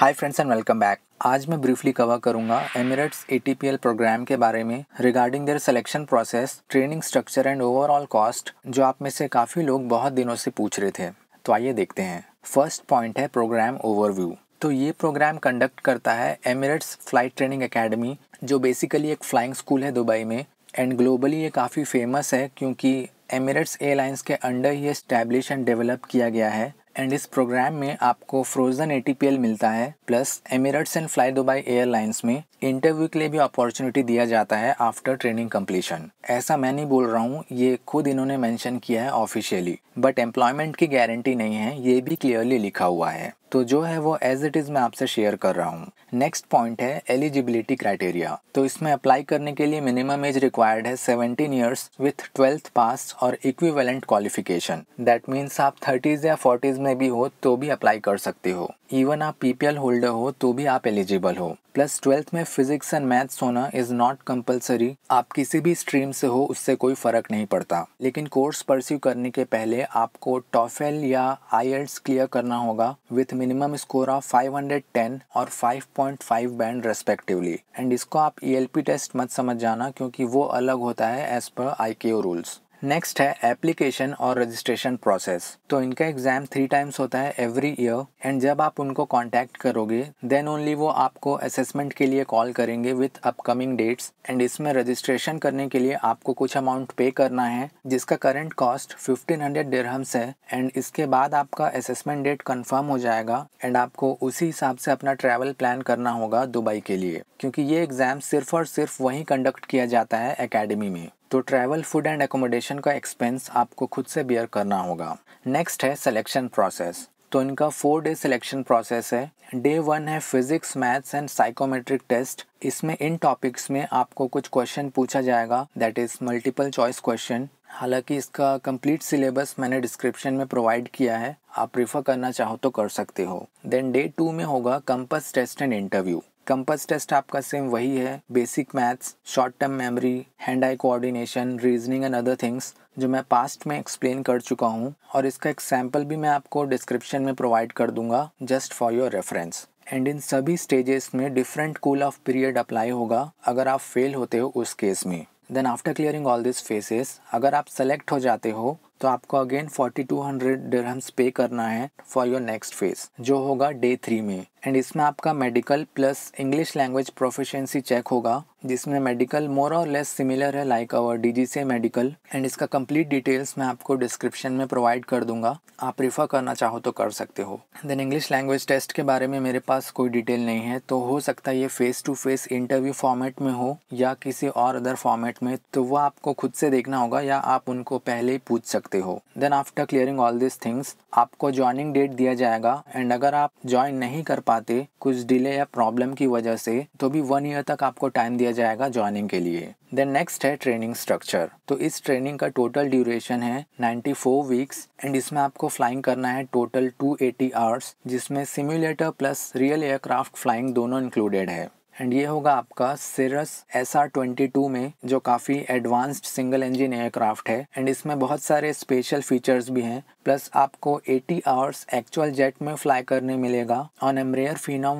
hi friends and welcome back आज मैं briefly cover करूंगा एमिरेट्स एटीपीएल प्रोग्राम के बारे में regarding their selection process training structure and overall cost जो आप में से काफ़ी लोग बहुत दिनों से पूछ रहे थे तो आइए देखते हैं फर्स्ट पॉइंट है प्रोग्राम ओवरव्यू तो ये प्रोग्राम कंडक्ट करता है एमिरेट्स फ्लाइट ट्रेनिंग एकेडमी जो बेसिकली एक फ्लाइंग स्कूल है दुबई में एंड ग्लोबली ये काफ़ी फेमस है क्योंकि एमिरेट्स एयरलाइंस के अंडर ही इस्टेब्लिश एंड डेवलप किया गया है एंड इस प्रोग्राम में आपको फ्रोजन ए मिलता है plus Emirates and fly Dubai airlines में इंटरव्यू के लिए भी अपॉर्चुनिटी दिया जाता है आफ्टर ट्रेनिंग कम्प्लीशन ऐसा मैं नहीं बोल रहा हूँ ये खुद इन्होंने मैंशन किया है ऑफिशियली बट एम्प्लॉयमेंट की गारंटी नहीं है ये भी क्लियरली लिखा हुआ है तो जो है वो एज इट इज़ मैं आपसे शेयर कर रहा हूँ नेक्स्ट पॉइंट है एलिजिबिलिटी क्राइटेरिया तो इसमें अप्लाई करने के लिए मिनिमम एज रिक्वायर्ड है 17 इयर्स विथ ट्वेल्थ पास और इक्विवेलेंट क्वालिफिकेशन दैट मीन्स आप थर्टीज या फोर्टीज में भी हो तो भी अप्लाई कर सकते हो इवन आप पीपीएल होल्डर हो तो भी आप एलिजिबल हो प्लस ट्वेल्थ में फिजिक्स एंड मैथ्स होना इज़ नॉट कंपलसरी आप किसी भी स्ट्रीम से हो उससे कोई फ़र्क नहीं पड़ता लेकिन कोर्स परस्यू करने के पहले आपको टॉफेल या आई क्लियर e करना होगा विथ मिनिमम स्कोर ऑफ 510 और 5.5 बैंड रेस्पेक्टिवली एंड इसको आप ई e टेस्ट मत समझ जाना क्योंकि वो अलग होता है एज पर आई रूल्स नेक्स्ट है एप्लीकेशन और रजिस्ट्रेशन प्रोसेस तो इनका एग्जाम थ्री टाइम्स होता है एवरी ईयर एंड जब आप उनको कांटेक्ट करोगे देन ओनली वो आपको असेसमेंट के लिए कॉल करेंगे विथ अपकमिंग डेट्स एंड इसमें रजिस्ट्रेशन करने के लिए आपको कुछ अमाउंट पे करना है जिसका current cost fifteen hundred dirhams है एंड इसके बाद आपका असेसमेंट डेट कन्फर्म हो जाएगा एंड आपको उसी हिसाब से अपना ट्रैवल प्लान करना होगा दुबई के लिए क्योंकि ये एग्जाम सिर्फ और सिर्फ वहीं कंडक्ट किया जाता है अकेडमी में तो ट्रैवल फूड एंड एकोमोडेशन का एक्सपेंस आपको खुद से बियर करना होगा नेक्स्ट है सिलेक्शन प्रोसेस तो इनका फोर डे सिलेक्शन प्रोसेस है डे वन है physics maths and psychometric test इसमें इन टॉपिक्स में आपको कुछ क्वेश्चन पूछा जाएगा that is multiple choice question हालांकि इसका कंप्लीट सिलेबस मैंने डिस्क्रिप्शन में प्रोवाइड किया है आप रिफर करना चाहो तो कर सकते हो देन डे टू में होगा compass test and interview compass test आपका सेम वही है basic maths short term memory hand eye coordination reasoning and other things जो मैं पास्ट में एक्सप्लेन कर चुका हूँ और इसका एक सैम्पल भी मैं आपको डिस्क्रिप्शन में प्रोवाइड कर दूंगा just for your reference and इन सभी स्टेजेस में different cool off period apply होगा अगर आप फेल होते हो उस केस में then after clearing all this phases अगर आप सेलेक्ट हो जाते हो तो आपको अगेन 4200 टू हंड्रेड पे करना है फॉर योर नेक्स्ट फेज जो होगा डे थ्री में एंड इसमें आपका medical plus English language proficiency check होगा जिसमें मेडिकल मोर और लेस सिमिलर है लाइक अवर डी जी से मेडिकल एंड इसका कंप्लीट डिटेल्स मैं आपको डिस्क्रिप्शन में प्रोवाइड कर दूंगा आप रिफर करना चाहो तो कर सकते हो देन इंग्लिश लैंग्वेज टेस्ट के बारे में मेरे पास कोई डिटेल नहीं है तो हो सकता है ये face to face interview format में हो या किसी और अदर फॉर्मेट में तो वह आपको खुद से देखना होगा या आप उनको पहले ही पूछ सकते हो then after clearing all this things आपको ज्वाइनिंग डेट दिया जाएगा एंड अगर आप ज्वाइन नहीं कर पाते कुछ डिले या प्रॉब्लम की वजह से तो भी वन ईयर तक आपको टाइम दिया जाएगा ज्वाइनिंग के लिए देन नेक्स्ट है ट्रेनिंग स्ट्रक्चर तो इस ट्रेनिंग का टोटल ड्यूरेशन है 94 वीक्स एंड इसमें आपको फ्लाइंग करना है टोटल 280 आवर्स जिसमें simulator plus real aircraft flying दोनों इंक्लूडेड है एंड ये होगा आपका Cirrus S R twenty two में जो काफ़ी एडवांस्ड सिंगल इंजन एयरक्राफ्ट है एंड इसमें बहुत सारे स्पेशल फीचर्स भी हैं प्लस आपको 80 आवर्स एक्चुअल जेट में फ्लाई करने मिलेगा ऑन एमरेयर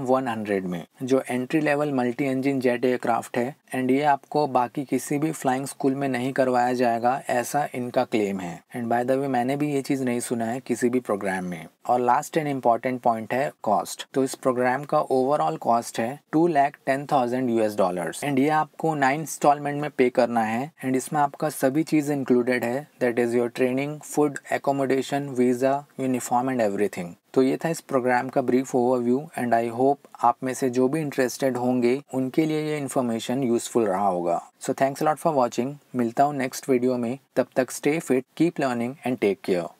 वन 100 में जो entry level multi engine jet aircraft है एंड ये आपको बाकी किसी भी फ्लाइंग स्कूल में नहीं करवाया जाएगा ऐसा इनका क्लेम है एंड बाय द वे मैंने भी ये चीज़ नहीं सुना है किसी भी प्रोग्राम में और लास्ट एंड इम्पॉर्टेंट पॉइंट है कॉस्ट तो इस प्रोग्राम का ओवरऑल कॉस्ट है two lakh ten thousand US dollar and ये आपको नाइन इंस्टॉलमेंट में पे करना है एंड इसमें आपका सभी चीज इंक्लूडेड है that is your training food accommodation visa uniform and everything तो ये था इस प्रोग्राम का brief overview and I hope आप में से जो भी इंटरेस्टेड होंगे उनके लिए ये इन्फॉर्मेशन यूजफुल रहा होगा so thanks lot for watching मिलता हूँ नेक्स्ट वीडियो में तब तक stay fit keep learning and take care